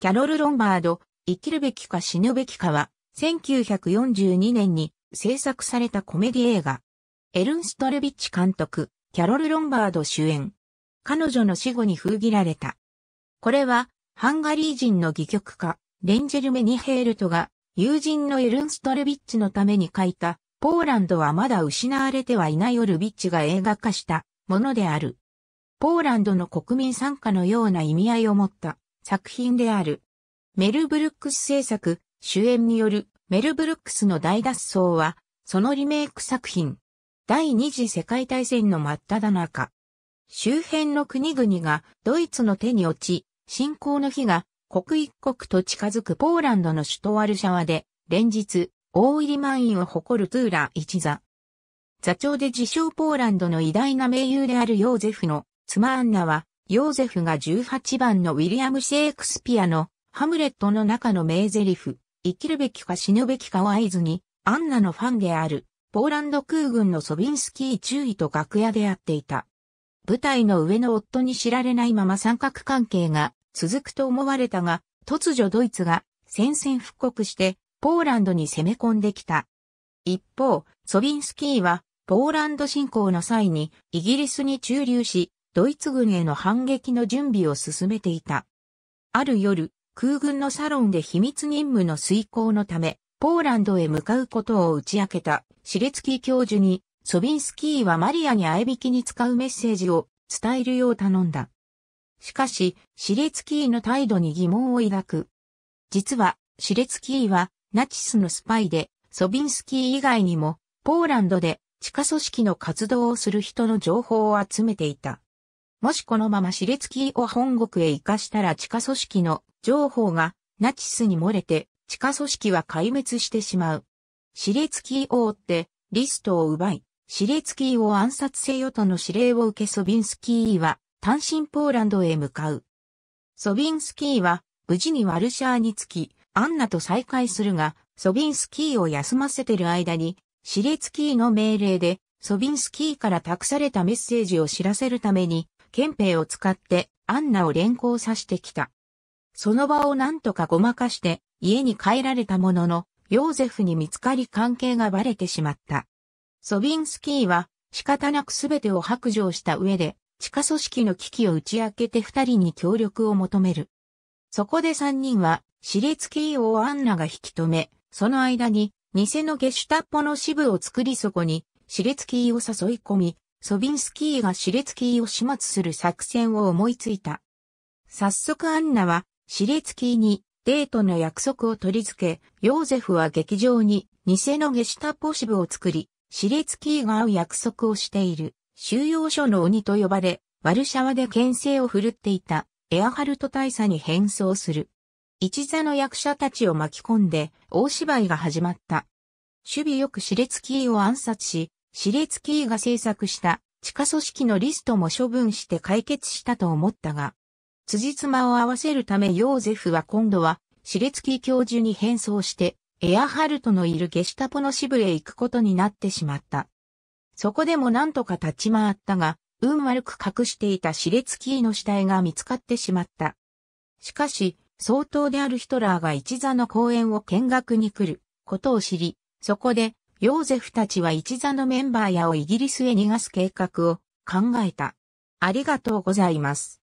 キャロル・ロンバード、生きるべきか死ぬべきかは、1942年に制作されたコメディ映画。エルン・ストレビッチ監督、キャロル・ロンバード主演。彼女の死後に封切られた。これは、ハンガリー人の戯曲家、レンジェル・メニヘールトが、友人のエルン・ストレビッチのために書いた、ポーランドはまだ失われてはいないオルビッチが映画化したものである。ポーランドの国民参加のような意味合いを持った。作品である。メル・ブルックス制作、主演によるメル・ブルックスの大脱走は、そのリメイク作品。第二次世界大戦の真っ只中。周辺の国々がドイツの手に落ち、侵攻の日が刻一刻と近づくポーランドの首都ワルシャワで、連日、大入り満員を誇るトゥーラ一座。座長で自称ポーランドの偉大な名優であるヨーゼフの妻アンナは、ヨーゼフが18番のウィリアム・シェイクスピアのハムレットの中の名台詞、生きるべきか死ぬべきかを合図に、アンナのファンである、ポーランド空軍のソビンスキー中尉と楽屋で会っていた。舞台の上の夫に知られないまま三角関係が続くと思われたが、突如ドイツが戦線復刻してポーランドに攻め込んできた。一方、ソビンスキーはポーランド侵攻の際にイギリスに駐留し、ドイツ軍への反撃の準備を進めていた。ある夜、空軍のサロンで秘密任務の遂行のため、ポーランドへ向かうことを打ち明けた、シレツキー教授に、ソビンスキーはマリアに合いびきに使うメッセージを伝えるよう頼んだ。しかし、シレツキーの態度に疑問を抱く。実は、シレツキーは、ナチスのスパイで、ソビンスキー以外にも、ポーランドで地下組織の活動をする人の情報を集めていた。もしこのままレツキーを本国へ生かしたら地下組織の情報がナチスに漏れて地下組織は壊滅してしまう。レツキーを追ってリストを奪い、レツキーを暗殺せよとの指令を受けソビンスキーは単身ポーランドへ向かう。ソビンスキーは無事にワルシャーに着き、アンナと再会するが、ソビンスキーを休ませてる間に、シレツキーの命令で、ソビンスキーから託されたメッセージを知らせるために、憲兵を使ってアンナを連行させてきた。その場を何とかごまかして家に帰られたものの、ヨーゼフに見つかり関係がバレてしまった。ソビンスキーは仕方なく全てを白状した上で、地下組織の危機を打ち明けて二人に協力を求める。そこで三人は、シレツキーをアンナが引き止め、その間に、偽のゲシュタッポの支部を作りそこに、シレツキーを誘い込み、ソビンスキーがシレツキーを始末する作戦を思いついた。早速アンナは、シレツキーにデートの約束を取り付け、ヨーゼフは劇場に偽のゲシュタポシブを作り、シレツキーが会う約束をしている収容所の鬼と呼ばれ、ワルシャワで牽制を振るっていたエアハルト大佐に変装する。一座の役者たちを巻き込んで大芝居が始まった。守備よくシレツキーを暗殺し、シレツキーが制作した地下組織のリストも処分して解決したと思ったが、辻褄を合わせるためヨーゼフは今度は、シレツキー教授に変装して、エアハルトのいるゲシュタポの支部へ行くことになってしまった。そこでもなんとか立ち回ったが、運悪く隠していたシレツキーの死体が見つかってしまった。しかし、相当であるヒトラーが一座の公園を見学に来ることを知り、そこでヨーゼフたちは一座のメンバーやをイギリスへ逃がす計画を考えた。ありがとうございます。